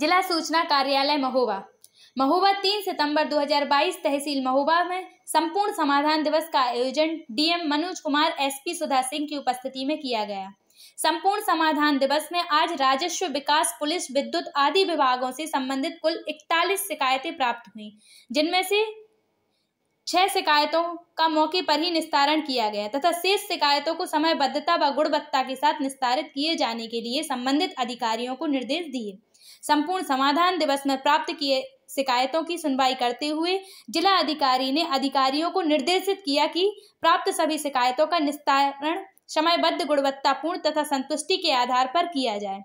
जिला सूचना कार्यालय महोबा महोबा 3 सितंबर 2022 तहसील महोबा में संपूर्ण समाधान दिवस का आयोजन डीएम मनोज कुमार एसपी सुधा सिंह की उपस्थिति में किया गया संपूर्ण समाधान दिवस में आज राजस्व विकास पुलिस विद्युत आदि विभागों से संबंधित कुल इकतालीस शिकायतें प्राप्त हुई जिनमें से छह शिकायतों का मौके पर ही निस्तारण किया गया तथा शेष शिकायतों को समयबद्धता व गुणवत्ता के साथ निस्तारित किए जाने के लिए संबंधित अधिकारियों को निर्देश दिए संपूर्ण समाधान दिवस में प्राप्त किए शिकायतों की सुनवाई करते हुए जिला अधिकारी ने अधिकारियों को निर्देशित किया कि प्राप्त सभी शिकायतों का निस्तारण समयबद्ध गुणवत्तापूर्ण तथा संतुष्टि के आधार पर किया जाए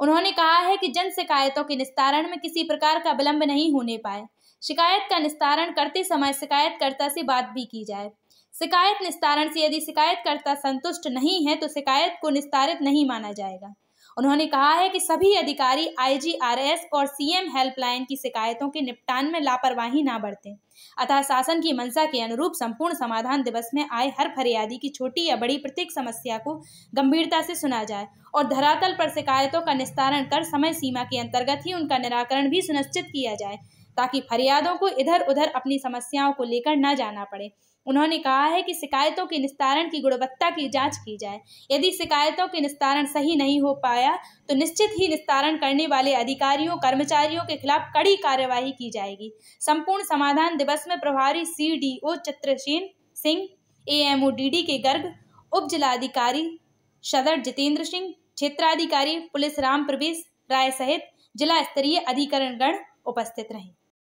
उन्होंने कहा है कि जन शिकायतों के निस्तारण में किसी प्रकार का विलंब नहीं होने पाए शिकायत का निस्तारण करते समय शिकायतकर्ता से बात भी की जाए शिकायत निस्तारण से यदि शिकायतकर्ता संतुष्ट नहीं है तो शिकायत को निस्तारित नहीं माना जाएगा उन्होंने कहा है कि सभी अधिकारी आईजीआरएस और सीएम हेल्पलाइन की शिकायतों के निपटान में लापरवाही ना बरतें अतः शासन की मंशा के अनुरूप संपूर्ण समाधान दिवस में आए हर फरियादी की छोटी या बड़ी प्रत्येक समस्या को गंभीरता से सुना जाए और धरातल पर शिकायतों का निस्तारण कर समय सीमा के अंतर्गत ही उनका निराकरण भी सुनिश्चित किया जाए ताकि फरियादों को इधर उधर अपनी समस्याओं को लेकर न जाना पड़े उन्होंने कहा है कि शिकायतों के निस्तारण की गुणवत्ता की जांच की जाए यदि शिकायतों के निस्तारण सही नहीं हो पाया तो निश्चित ही निस्तारण करने वाले अधिकारियों कर्मचारियों के खिलाफ कड़ी कार्यवाही की जाएगी संपूर्ण समाधान दिवस में प्रभारी C D O Chitrasen Singh A M O D D K Garg उप जिलाधिकारी सदर जितेंद्र सिंह क्षेत्राधिकारी पुलिस राम प्रवेश राय सहित जिला स्तरीय अधिकरण गण उपस्थित रहे